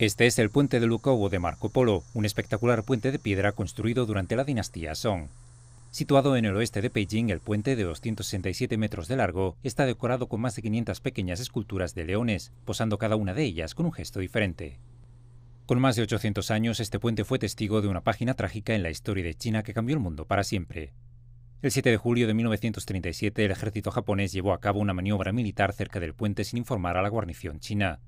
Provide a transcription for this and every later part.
Este es el puente de o de Marco Polo, un espectacular puente de piedra construido durante la dinastía Song. Situado en el oeste de Beijing, el puente de 267 metros de largo está decorado con más de 500 pequeñas esculturas de leones, posando cada una de ellas con un gesto diferente. Con más de 800 años, este puente fue testigo de una página trágica en la historia de China que cambió el mundo para siempre. El 7 de julio de 1937, el ejército japonés llevó a cabo una maniobra militar cerca del puente sin informar a la guarnición china.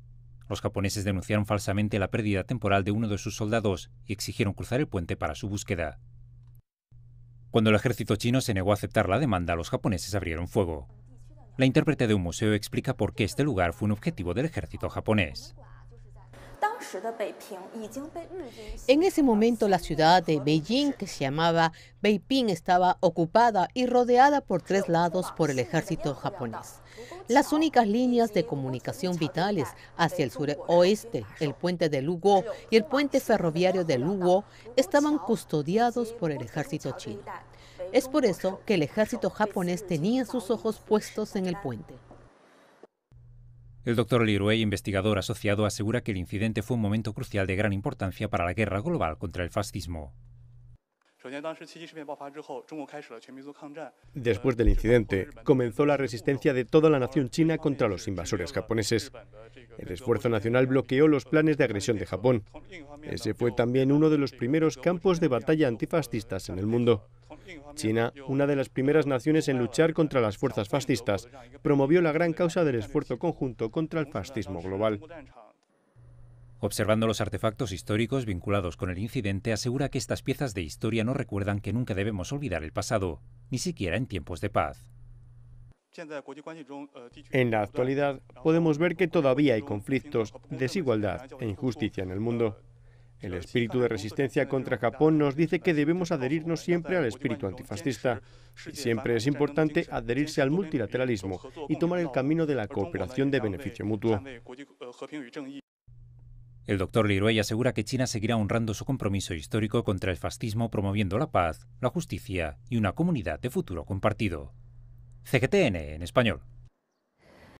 Los japoneses denunciaron falsamente la pérdida temporal de uno de sus soldados y exigieron cruzar el puente para su búsqueda. Cuando el ejército chino se negó a aceptar la demanda, los japoneses abrieron fuego. La intérprete de un museo explica por qué este lugar fue un objetivo del ejército japonés. En ese momento la ciudad de Beijing, que se llamaba Beiping, estaba ocupada y rodeada por tres lados por el ejército japonés. Las únicas líneas de comunicación vitales hacia el suroeste, el puente de Lugo y el puente ferroviario de Lugo, estaban custodiados por el ejército chino. Es por eso que el ejército japonés tenía sus ojos puestos en el puente. El doctor Leroy, investigador asociado, asegura que el incidente fue un momento crucial de gran importancia para la guerra global contra el fascismo. Después del incidente, comenzó la resistencia de toda la nación china contra los invasores japoneses. El esfuerzo nacional bloqueó los planes de agresión de Japón. Ese fue también uno de los primeros campos de batalla antifascistas en el mundo. China, una de las primeras naciones en luchar contra las fuerzas fascistas, promovió la gran causa del esfuerzo conjunto contra el fascismo global. Observando los artefactos históricos vinculados con el incidente, asegura que estas piezas de historia no recuerdan que nunca debemos olvidar el pasado, ni siquiera en tiempos de paz. En la actualidad podemos ver que todavía hay conflictos, desigualdad e injusticia en el mundo. El espíritu de resistencia contra Japón nos dice que debemos adherirnos siempre al espíritu antifascista. Y siempre es importante adherirse al multilateralismo y tomar el camino de la cooperación de beneficio mutuo. El doctor Leroy asegura que China seguirá honrando su compromiso histórico contra el fascismo promoviendo la paz, la justicia y una comunidad de futuro compartido. CGTN en español.